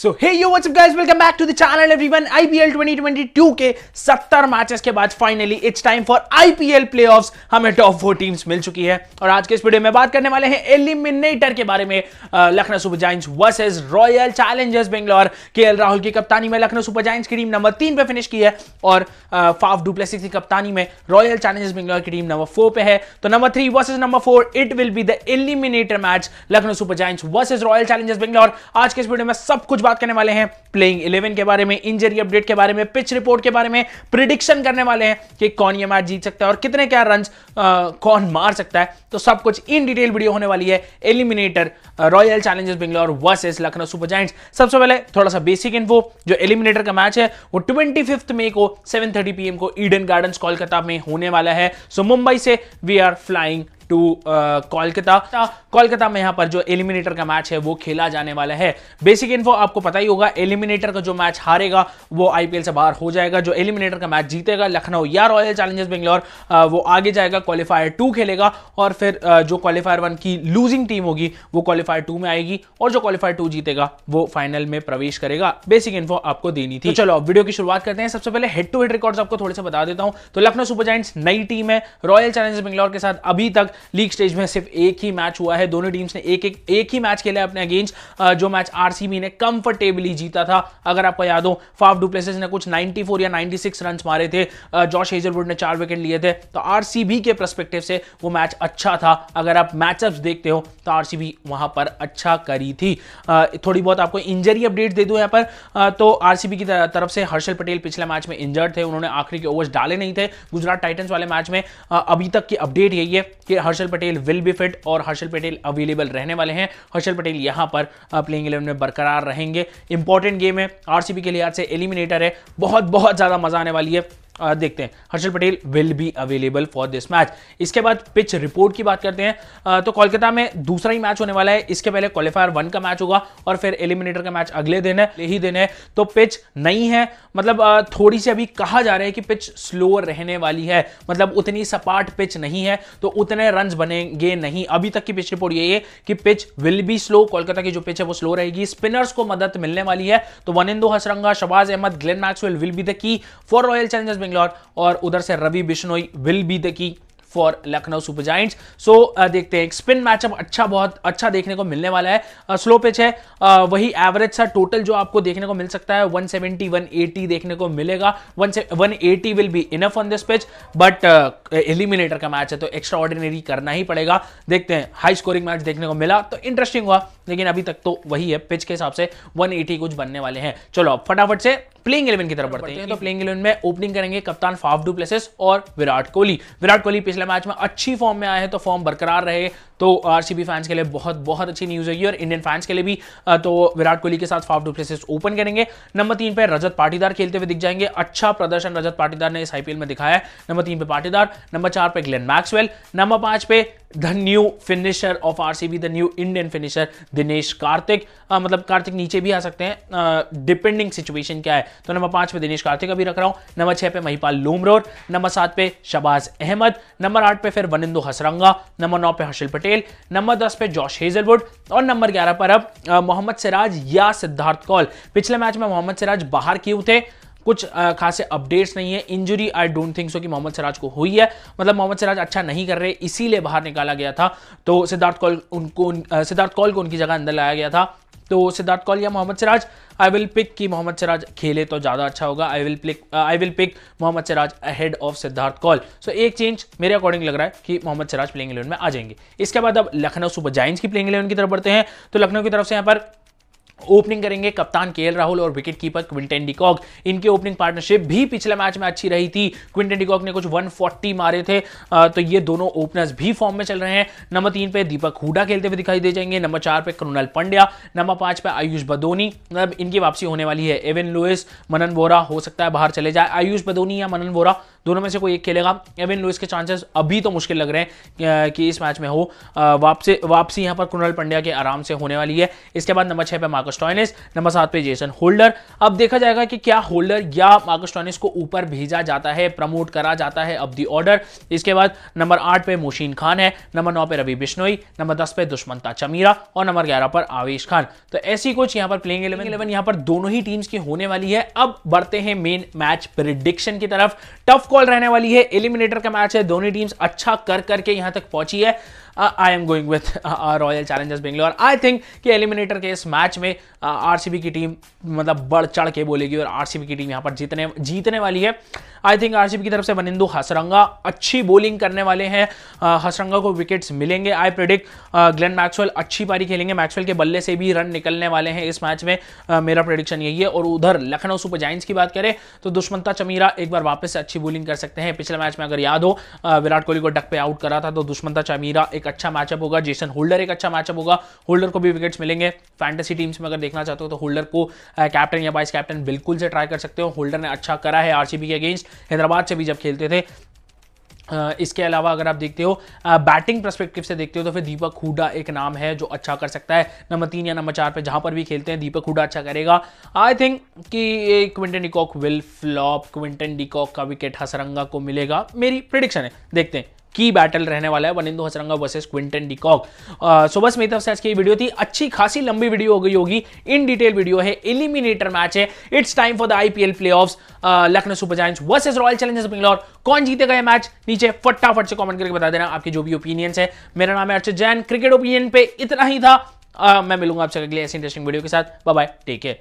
so hey you what's up guys welcome back to the channel everyone IPL 2022 के 70 matches के बाद finally it's time for IPL playoffs हमें top four teams मिल चुकी है और आज के इस वीडियो में बात करने वाले हैं एलिमिनेटर के बारे में Lucknow super giants versus royal challengers Bangalore के राहुल की कप्तानी में लखनऊ सुपर जाइंट्स की टीम नंबर तीन पे फिनिश की है और फाफ डुप्लेसी की कप्तानी में रॉयल चैलेंजर्स बेंगलोर की टीम नंबर फोर पे है तो number three versus number four it will be the eliminator match Lucknow super giants versus royal challengers Bangalore आज के इस वीडियो में सब कुछ कुछ बात करने वाले हैं प्लेइंग इलेवन के बारे में इंजरी अपडेट के बारे में पिच रिपोर्ट के बारे में प्रिडिक्शन करने वाले हैं कि कौन ये मैच जीत सकता है और कितने क्या रन कौन मार सकता है तो सब कुछ इन डिटेल वीडियो होने वाली है eliminator royal challengers Bangalore versus Lucknow super giants सबसे पहले थोड़ा सा बेसिक इन्फो जो एलिमिनेटर का मैच है वो ट्वेंटी मई को सेवन थर्टी को ईडन गार्डन कोलकाता में होने वाला है सो मुंबई से we are flying to uh, Kolkata Kolkata में यहां पर जो एलिमिनेटर का मैच है वो खेला जाने वाला है बेसिक इन्फो आपको पता ही होगा एलिमिनेटर का जो मैच हारेगा वो आईपीएल से बाहर हो जाएगा जो एलिमिनेटर का मैच जीतेगा लखनऊ या रॉयल चैलेंजर्स बेंगलोर वो आगे जाएगा क्वालिफायर टू खेलेगा और फिर uh, जो क्वालिफायर वन की लूजिंग टीम होगी वो क्वालिफायर टू में आएगी और जो क्वालिफायर टू जीतेगा वो फाइनल में प्रवेश करेगा बेसिक इन्फो आपको देनी थी तो चलो वीडियो की शुरुआत करते हैं सबसे पहले हेड टू हेड रिकॉर्ड्स आपको थोड़े से बता देता हूं तो लखनऊ सुपर जाइंट्स नई टीम है रॉयल चैलेंजर्स बेंगलोर के साथ अभी तक लीग स्टेज में सिर्फ एक ही मैच हुआ है दोनों टीम्स ने एक एक एक ही मैच खेला है अपने अगेंस्ट जो मैच आरसीबी ने कंफर्टेबली जीता था अगर आपको याद हो फाफ डुप्लेसिस ने कुछ 94 या 96 रन मारे थे जॉश हेजलवुड ने चार विकेट लिए थे तो आर के परस्पेक्टिव से वो मैच अच्छा था अगर आप मैचअप देखते हो तो आर वहां पर अच्छा करी थी थोड़ी बहुत आपको इंजरी अपडेट दे दू यहाँ पर तो आर की तरफ से हर्षल पटेल पिछले मैच में इंजर्ड थे उन्होंने आखिरी के ओवर्स डाले नहीं थे गुजरात टाइटन्स वाले मैच में अभी तक की अपडेट यही है कि Harshal Patel will be fit और हर्षल पटेल अवेलेबल रहने वाले हैं हर्षल पटेल यहां पर प्लेइंग इलेवन में बरकरार रहेंगे इंपॉर्टेंट गेम है आरसीबी के लिहाज से एलिमिनेटर है बहुत बहुत ज़्यादा मजा आने वाली है आ, देखते हैं Harshal Patel will be available for this match इसके बाद पिच रिपोर्ट की बात करते हैं आ, तो कोलकाता में दूसरा ही मैच होने वाला है इसके पहले क्वालिफायर वन का मैच होगा और फिर एलिमिनेटर का मैच अगले दिन है यही दिन है तो पिच नहीं है मतलब आ, थोड़ी सी अभी कहा जा रहा है कि पिच स्लो रहने वाली है मतलब उतनी सपाट पिच नहीं है तो उतने रन बनेंगे नहीं अभी तक की पिच रिपोर्ट यही है कि pitch will be slow Kolkata की जो पिच है वो स्लो रहेगी स्पिनर्स को मदद मिलने वाली है तो वन Wanindu Hasaranga Shahbaz Ahmed Glenn Maxwell will be the key for royal challengers Bangalore और उधर से Ravi Bishnoi will be the key for Lucknow super giants so uh, देखते हैं स्पिन मैचअप अच्छा बहुत अच्छा देखने को मिलने वाला है स्लो uh, पिच है uh, वही एवरेज सा टोटल जो आपको देखने को मिल सकता है 170 180 देखने को मिलेगा वन से 180 will be enough on this pitch but eliminator का मैच है तो एक्स्ट्रा ऑर्डिनरी करना ही पड़ेगा देखते हैं हाई स्कोरिंग मैच देखने को मिला तो इंटरेस्टिंग हुआ लेकिन अभी तक तो वही है पिच के हिसाब से 180 कुछ बनने वाले हैं चलो फटाफट से प्लेइंग इलेवन की तरफ बढ़ते हैं तो प्लेइंग इलेवन में ओपनिंग करेंगे कप्तान फाफ डू प्लेसेस और विराट कोहली विराट कोहली पिछले मैच में अच्छी फॉर्म में आए हैं तो फॉर्म बरकरार रहे तो आर फैंस के लिए बहुत बहुत अच्छी न्यूज़ होगी और इंडियन फैंस के लिए भी तो विराट कोहली के साथ फाफ डुप्लेसिस ओपन करेंगे नंबर तीन पे रजत पाटीदार खेलते हुए दिख जाएंगे अच्छा प्रदर्शन रजत पाटीदार ने इस आईपीएल में दिखाया नंबर तीन पे पाटीदार नंबर चार पे ग्लेन मैक्सवेल नंबर पांच पे the new finisher of be the new Indian finisher Dinesh Karthik आ, मतलब कार्तिक नीचे भी आ सकते हैं डिपेंडिंग सिचुएशन क्या है तो नंबर पांच पे दिनेश कार्तिक अभी रख रहा हूं नंबर छह पे महिपाल लोमरोर नंबर सात पे शबाज अहमद नंबर आठ पे फिर वनिंदो हसरंगा नंबर नौ पे हर्षिल पटेल पटेल नंबर दस पे जॉश हेजलवुड और नंबर ग्यारह पर अब मोहम्मद सिराज या सिद्धार्थ कौल पिछले मैच में मोहम्मद सिराज बाहर क्यों थे कुछ खासे अपडेट्स नहीं है injury I don't think so कि मोहम्मद सिराज को हुई है मतलब मोहम्मद सिराज अच्छा नहीं कर रहे इसीलिए बाहर निकाला गया था तो सिद्धार्थ कौल उनको सिद्धार्थ कौल को उनकी जगह अंदर लाया गया था तो सिद्धार्थ कौल या Mohammed Siraj I will pick कि मोहम्मद सिराज खेले तो ज़्यादा अच्छा होगा I will pick I will pick Mohammed Siraj ahead of Siddharth Kaul so एक चेंज मेरे अकॉर्डिंग लग रहा है कि मोहम्मद सिराज प्लेइंग इलेवन में आ जाएंगे इसके बाद अब लखनऊ सुपर जाइंस की प्लेइंग इलेवन की तरफ बढ़ते हैं तो लखनऊ की तरफ से यहाँ पर ओपनिंग करेंगे कप्तान के राहुल और विकेट कीपर क्विंटन डिकॉक इनकी ओपनिंग पार्टनरशिप भी पिछले मैच में अच्छी रही थी क्विंटन डिकॉक ने कुछ 140 मारे थे तो ये दोनों ओपनर्स भी फॉर्म में चल रहे हैं नंबर तीन पे दीपक हुडा खेलते हुए दिखाई दे जाएंगे नंबर चार पे करुणल पंड्या नंबर पांच पे आयुष बदोनी मतलब इनकी वापसी होने वाली है एवन लुइस मनन वोरा हो सकता है बाहर चले जाए आयुष बदोनी या मनन वोरा दोनों में से कोई एक खेलेगा एविन लुइस के चांसेस अभी तो मुश्किल लग रहे हैं कि इस मैच में हो वापसी वापसी यहाँ पर कुणाल पंड्या के आराम से होने वाली है इसके बाद नंबर छः पे मार्कस टॉयनिस नंबर सात पे जेसन होल्डर अब देखा जाएगा कि क्या होल्डर या मार्कस टॉयनिस को ऊपर भेजा जाता है प्रमोट करा जाता है अब दी ऑर्डर इसके बाद नंबर आठ पे मोशीन खान है नंबर नौ पे रवि बिश्नोई नंबर दस पे दुष्मंता चमीरा और नंबर ग्यारह पर आवेश खान तो ऐसी कुछ यहाँ पर प्लेइंग इलेवन इलेवन यहाँ पर दोनों ही टीम्स की होने वाली है अब बढ़ते हैं मेन मैच प्रिडिक्शन की तरफ टफ कॉल रहने वाली है एलिमिनेटर का मैच है दोनों टीम्स अच्छा कर करके यहां तक पहुंची है I am going with royal challengers Bangalore I think कि एलिमिनेटर के इस मैच में आर uh, की टीम मतलब बढ़ चढ़ के बोलेगी और आर की टीम यहाँ पर जीतने जीतने वाली है आई थिंक आर की तरफ से बनिंदू हसरंगा अच्छी बॉलिंग करने वाले हैं uh, हसरंगा को विकेट्स मिलेंगे आई प्रिडिक्ट ग्लेन मैक्सवेल अच्छी पारी खेलेंगे मैक्सवेल के बल्ले से भी रन निकलने वाले हैं इस मैच में uh, मेरा प्रडिक्शन यही है और उधर लखनऊ सुपर जाइंट्स की बात करें तो दुष्मंता चमीरा एक बार वापस से अच्छी बोलिंग कर सकते हैं पिछले मैच में अगर याद हो uh, विराट कोहली को डक पे आउट करा था तो दुष्मंता चमीरा एक एक अच्छा मैचअप होगा जेसन होल्डर एक अच्छा मैचअप होगा होल्डर को भी विकेट्स मिलेंगे फैंटेसी टीम्स में अगर देखना चाहते हो तो होल्डर को कैप्टन या वाइस कैप्टन बिल्कुल से ट्राई कर सकते हो होल्डर ने अच्छा करा है आरसीबी के अगेंस्ट हैदराबाद से भी जब खेलते थे इसके अलावा अगर आप देखते हो बैटिंग परस्पेक्टिव से देखते हो तो फिर दीपक हुडा एक नाम है जो अच्छा कर सकता है नंबर तीन या नंबर चार पे जहां पर भी खेलते हैं दीपक हुडा अच्छा करेगा आई थिंक कि Quinton de Kock will flop Quinton de Kock का विकेट हसरंगा को मिलेगा मेरी प्रिडिक्शन है देखते हैं की बैटल रहने वाला है Wanindu Hasaranga versus Quinton de Kock so बस मेरी तरफ से आज की वीडियो थी अच्छी खासी लंबी वीडियो हो गई होगी इन डिटेल वीडियो है एलिमिनेटर मैच है it's time for the IPL playoff Lucknow super giants versus royal challengers Bangalore कौन जीतेगा ये मैच नीचे फटाफट से कॉमेंट करके बता देना आपके जो भी ओपिनियंस है मेरा नाम है अर्चित जैन क्रिकेट ओपिनियन पे इतना ही था आ, uh, मैं मिलूंगा आपसे अगले ऐसे इंटरेस्टिंग वीडियो के साथ बाय बाय टेक केयर